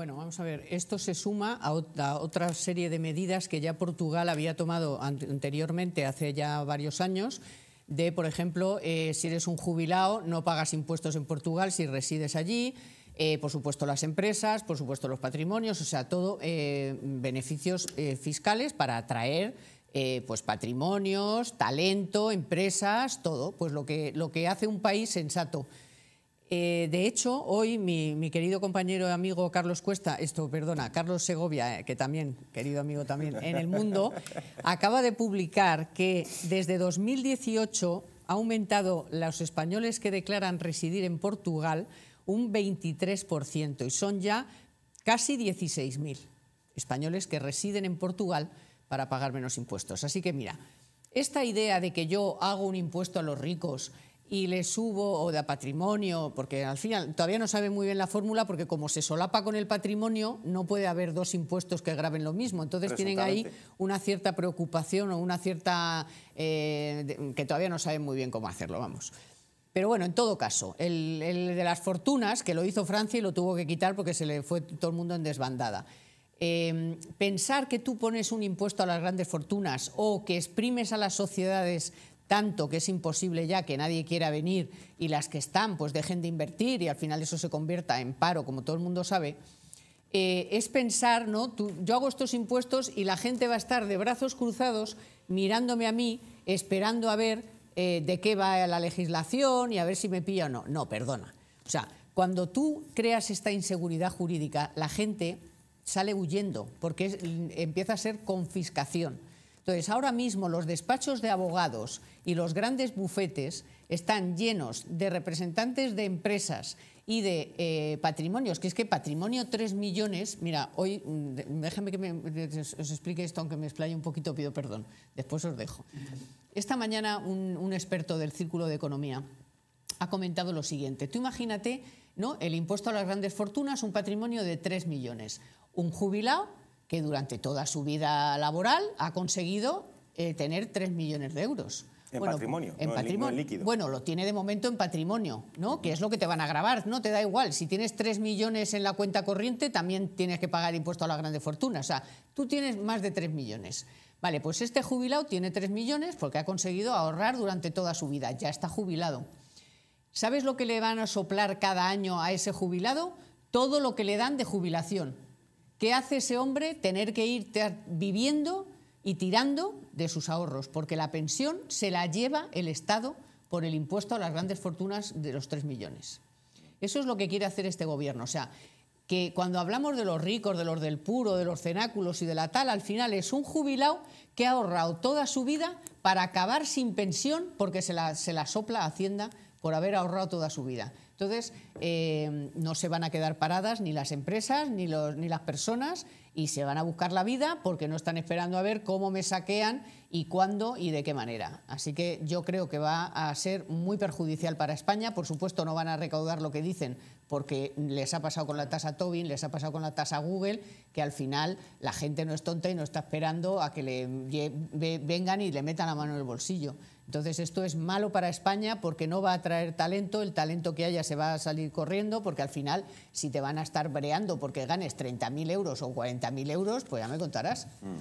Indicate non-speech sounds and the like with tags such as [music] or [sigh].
Bueno, vamos a ver, esto se suma a otra serie de medidas que ya Portugal había tomado anteriormente, hace ya varios años, de, por ejemplo, eh, si eres un jubilado, no pagas impuestos en Portugal si resides allí, eh, por supuesto las empresas, por supuesto los patrimonios, o sea, todo eh, beneficios fiscales para atraer pues patrimonios, talento, empresas, todo, pues lo que, lo que hace un país sensato. Eh, de hecho, hoy mi, querido compañero y amigo Carlos Cuesta, esto, perdona, Carlos Segovia, eh, que también, querido amigo también, en el mundo, [laughs] acaba de publicar que desde 2018 ha aumentado los españoles que declaran residir en Portugal un 23% y son ya casi 16.000 españoles que residen en Portugal para pagar menos impuestos. Así que mira, esta idea de que yo hago un impuesto a los ricos y le subo o da patrimonio, porque al final todavía no sabe muy bien la fórmula, porque como se solapa con el patrimonio, no puede haber dos impuestos que graben lo mismo. Entonces tienen ahí una cierta preocupación o una cierta... Eh, que todavía no saben muy bien cómo hacerlo, vamos. Pero bueno, en todo caso, el, de las fortunas, que lo hizo Francia y lo tuvo que quitar porque se le fue todo el mundo en desbandada. Em, pensar que tú pones un impuesto a las grandes fortunas o que exprimes a las sociedades tanto que es imposible ya que nadie quiera venir y las que están pues dejen de invertir y al final eso se convierta en paro, como todo el mundo sabe, eh, es pensar, ¿no? yo hago estos impuestos y la gente va a estar de brazos cruzados mirándome a mí, esperando a ver eh, de qué va la legislación y a ver si me pilla o no. No, perdona. O sea, cuando tú creas esta inseguridad jurídica, la gente sale huyendo porque empieza a ser confiscación. Entonces, ahora mismo los despachos de abogados y los grandes bufetes están llenos de representantes de empresas y de eh, patrimonios, que es que patrimonio 3 millones, mira, hoy mm, déjeme que me, os, explique esto, aunque me explaye un poquito, pido perdón, después os dejo. Esta mañana un, experto del Círculo de Economía ha comentado lo siguiente, tú imagínate ¿no? el impuesto a las grandes fortunas, un patrimonio de 3 millones, un jubilado que durante toda su vida laboral ha conseguido eh, tener 3 millones de euros. En patrimonio, en patrimonio. líquido. Bueno, lo tiene de momento en patrimonio, ¿no? Que es lo que te van a grabar, ¿no? Te da igual. Si tienes 3 millones en la cuenta corriente, también tienes que pagar impuesto a la grande fortuna. O sea, tú tienes más de 3 millones. Vale, pues este jubilado tiene 3 millones porque ha conseguido ahorrar durante toda su vida. Ya está jubilado. ¿Sabes lo que le van a soplar cada año a ese jubilado? Todo lo que le dan de jubilación ¿Qué hace ese hombre tener que ir viviendo y tirando de sus ahorros? Porque la pensión se la lleva el Estado por el impuesto a las grandes fortunas de los 3 millones. Eso es lo que quiere hacer este gobierno. O sea, que cuando hablamos de los ricos, de los del puro, de los cenáculos y de la tal, al final es un jubilado que ha ahorrado toda su vida para acabar sin pensión porque se la, se la sopla Hacienda por haber ahorrado toda su vida. Entonces, eh, no se van a quedar paradas ni las empresas ni, ni las personas y se van a buscar la vida porque no están esperando a ver cómo me saquean y cuándo y de qué manera. Así que yo creo que va a ser muy perjudicial para España. Por supuesto, no van a recaudar lo que dicen porque les ha pasado con la tasa Tobin, les ha pasado con la tasa Google, que al final la gente no es tonta y no está esperando a que le vengan y le metan la mano en el bolsillo. Entonces esto es malo para España porque no va a traer talento, el talento que haya se va a salir corriendo porque al final si te van a estar breando porque ganes 30.000 euros o 40.000 euros, pues ya me contarás. Mm.